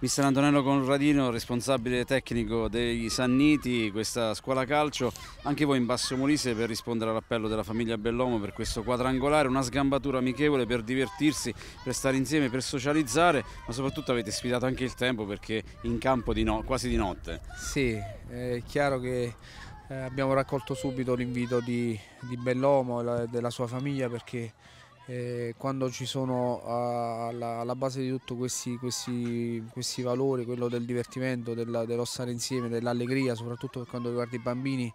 Mister Antonello Conradino, responsabile tecnico dei Sanniti, questa scuola calcio, anche voi in Basso Molise per rispondere all'appello della famiglia Bellomo per questo quadrangolare, una sgambatura amichevole per divertirsi, per stare insieme, per socializzare, ma soprattutto avete sfidato anche il tempo perché in campo di no, quasi di notte. Sì, è chiaro che eh, abbiamo raccolto subito l'invito di, di, Bellomo e della sua famiglia perché eh, quando ci sono uh, alla base di tutti questi, questi, questi valori, quello del divertimento, della, dello stare insieme, dell'allegria, soprattutto per quanto riguarda i bambini,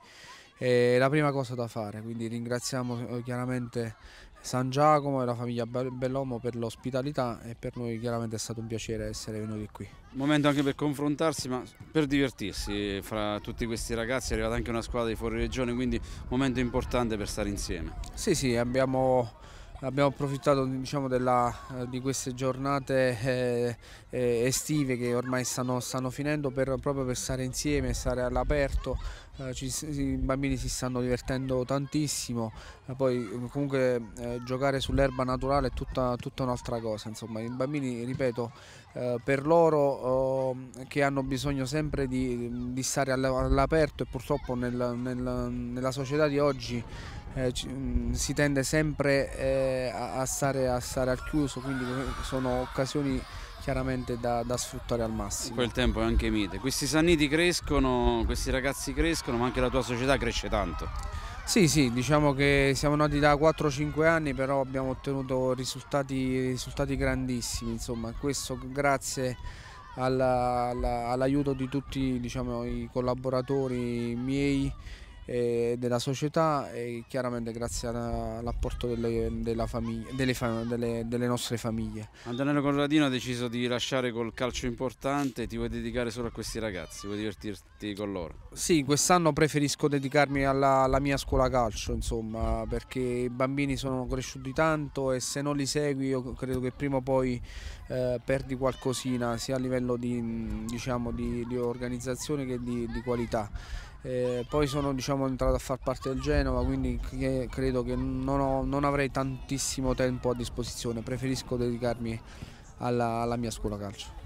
è la prima cosa da fare. Quindi ringraziamo eh, chiaramente San Giacomo e la famiglia Bellomo per l'ospitalità e per noi chiaramente è stato un piacere essere venuti qui. Momento anche per confrontarsi ma per divertirsi fra tutti questi ragazzi, è arrivata anche una squadra di fuori regione, quindi momento importante per stare insieme. Sì sì, abbiamo abbiamo approfittato diciamo, della, eh, di queste giornate eh, eh, estive che ormai stanno, stanno finendo per, proprio per stare insieme, stare all'aperto. Eh, ci, I bambini si stanno divertendo tantissimo, eh, poi comunque giocare sull'erba naturale è tutta, tutta un'altra cosa. Insomma, i bambini, ripeto, per loro oh, che hanno bisogno sempre di, di stare all'aperto e purtroppo nel, nel, nella società di oggi eh, mm, si tende sempre eh, a, stare, a, stare, al chiuso, quindi sono occasioni chiaramente da, da sfruttare al massimo. Quel tempo è anche mite. Questi sanniti crescono, questi ragazzi crescono, ma anche la tua società cresce tanto. Sì, sì, diciamo che siamo nati da 4-5 anni, però abbiamo ottenuto risultati, risultati grandissimi, insomma, questo grazie all'aiuto di tutti diciamo, i collaboratori miei della società e chiaramente grazie all'apporto delle, delle, delle, delle, nostre famiglie. Antonello Corradino ha deciso di lasciare col calcio importante, ti vuoi dedicare solo a questi ragazzi, vuoi divertirti con loro? Sì, quest'anno preferisco dedicarmi alla, alla mia scuola calcio, insomma, perché i bambini sono cresciuti tanto e se non li segui io credo che prima o poi eh, perdi qualcosina sia a livello di, diciamo, di, di organizzazione che di, di qualità. Eh, poi sono diciamo, entrato a far parte del Genova, quindi che credo che non, ho, non, avrei tantissimo tempo a disposizione, preferisco dedicarmi alla, alla mia scuola calcio.